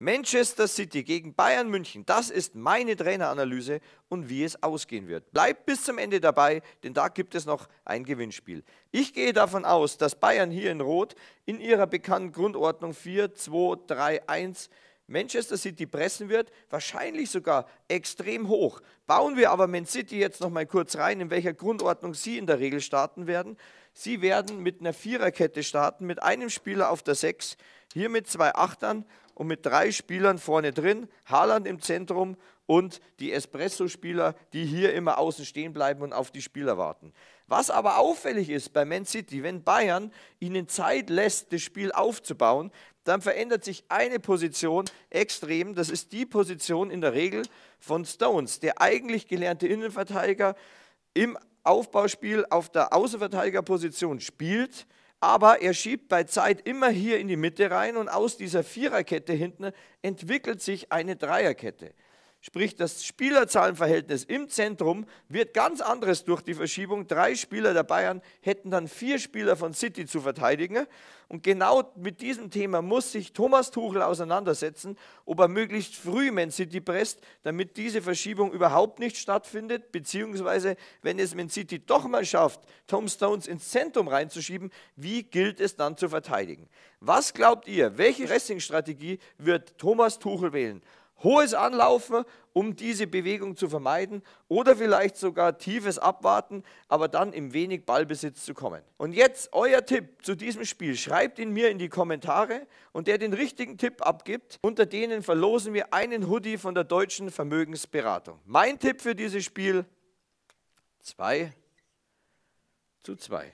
Manchester City gegen Bayern München, das ist meine Traineranalyse und wie es ausgehen wird. Bleibt bis zum Ende dabei, denn da gibt es noch ein Gewinnspiel. Ich gehe davon aus, dass Bayern hier in Rot in ihrer bekannten Grundordnung 4-2-3-1 Manchester City pressen wird, wahrscheinlich sogar extrem hoch. Bauen wir aber Man City jetzt noch mal kurz rein, in welcher Grundordnung sie in der Regel starten werden. Sie werden mit einer Viererkette starten, mit einem Spieler auf der 6. Hier mit zwei Achtern und mit drei Spielern vorne drin, Haaland im Zentrum und die Espresso-Spieler, die hier immer außen stehen bleiben und auf die Spieler warten. Was aber auffällig ist bei Man City, wenn Bayern ihnen Zeit lässt, das Spiel aufzubauen, dann verändert sich eine Position extrem. Das ist die Position in der Regel von Stones, der eigentlich gelernte Innenverteidiger im Aufbauspiel auf der Außenverteidigerposition spielt aber er schiebt bei Zeit immer hier in die Mitte rein und aus dieser Viererkette hinten entwickelt sich eine Dreierkette sprich das Spielerzahlenverhältnis im Zentrum, wird ganz anderes durch die Verschiebung. Drei Spieler der Bayern hätten dann vier Spieler von City zu verteidigen. Und genau mit diesem Thema muss sich Thomas Tuchel auseinandersetzen, ob er möglichst früh Man City presst, damit diese Verschiebung überhaupt nicht stattfindet, beziehungsweise wenn es Man City doch mal schafft, Tom Stones ins Zentrum reinzuschieben, wie gilt es dann zu verteidigen? Was glaubt ihr, welche pressing wird Thomas Tuchel wählen? hohes Anlaufen, um diese Bewegung zu vermeiden oder vielleicht sogar tiefes Abwarten, aber dann im wenig Ballbesitz zu kommen. Und jetzt euer Tipp zu diesem Spiel. Schreibt ihn mir in die Kommentare und der den richtigen Tipp abgibt, unter denen verlosen wir einen Hoodie von der Deutschen Vermögensberatung. Mein Tipp für dieses Spiel 2 zu 2.